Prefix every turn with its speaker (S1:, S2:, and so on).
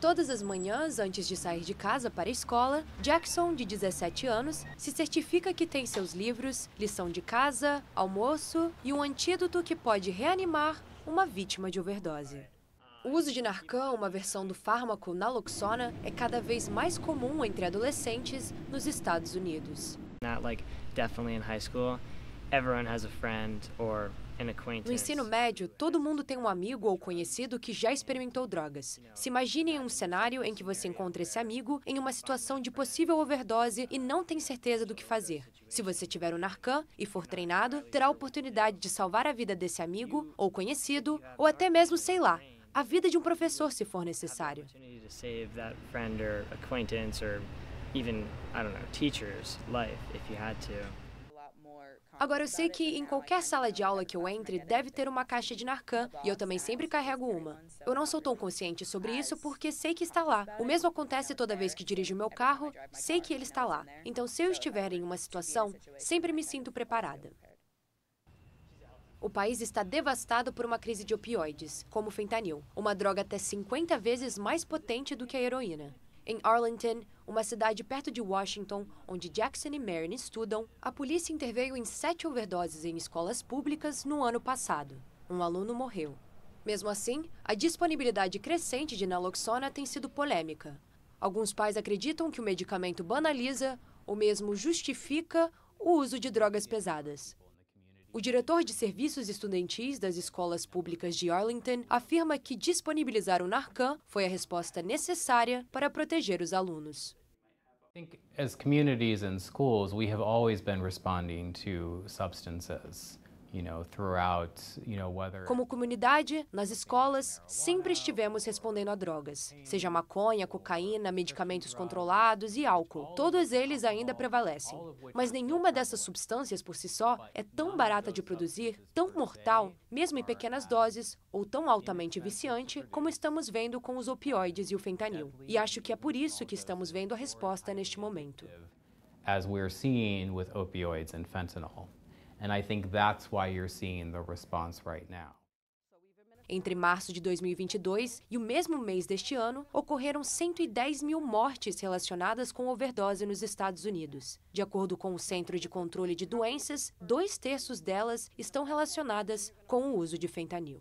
S1: Todas as manhãs, antes de sair de casa para a escola, Jackson, de 17 anos, se certifica que tem seus livros, lição de casa, almoço e um antídoto que pode reanimar uma vítima de overdose. O uso de Narcan, uma versão do fármaco naloxona, é cada vez mais comum entre adolescentes nos Estados Unidos.
S2: Not like definitely in high school, everyone has a friend or no ensino
S1: médio, todo mundo tem um amigo ou conhecido que já experimentou drogas. Se imaginem um cenário em que você encontra esse amigo em uma situação de possível overdose e não tem certeza do que fazer. Se você tiver o um Narcan e for treinado, terá a oportunidade de salvar a vida desse amigo ou conhecido, ou até mesmo, sei lá, a vida de um professor se for necessário.
S2: Even, I don't know, teacher's life if you had to.
S1: Agora, eu sei que em qualquer sala de aula que eu entre, deve ter uma caixa de Narcan, e eu também sempre carrego uma. Eu não sou tão consciente sobre isso porque sei que está lá. O mesmo acontece toda vez que dirijo meu carro, sei que ele está lá. Então, se eu estiver em uma situação, sempre me sinto preparada. O país está devastado por uma crise de opioides, como o fentanil, uma droga até 50 vezes mais potente do que a heroína. Em Arlington, uma cidade perto de Washington, onde Jackson e Marin estudam, a polícia interveio em sete overdoses em escolas públicas no ano passado. Um aluno morreu. Mesmo assim, a disponibilidade crescente de naloxona tem sido polêmica. Alguns pais acreditam que o medicamento banaliza ou mesmo justifica o uso de drogas pesadas. O diretor de serviços estudantis das escolas públicas de Arlington afirma que disponibilizar o Narcan foi a resposta necessária para proteger os alunos. I think
S2: as communities and schools, we have always been responding to substances. Como
S1: comunidade, nas escolas, sempre estivemos respondendo a drogas, seja maconha, cocaína, medicamentos controlados e álcool. Todos eles ainda prevalecem. Mas nenhuma dessas substâncias por si só é tão barata de produzir, tão mortal, mesmo em pequenas doses, ou tão altamente viciante, como estamos vendo com os opioides e o fentanil. E acho que é por isso que estamos vendo a resposta neste momento.
S2: As we're seeing with opioids and fentanyl. And I think that's why you're seeing the response right now.
S1: Entre março de 2022 e o mesmo mês deste ano, ocorreram 110 mil mortes relacionadas com overdose nos Estados Unidos. De acordo com o Centro de Controle de Doenças, dois terços delas estão relacionadas com o uso de fentanil.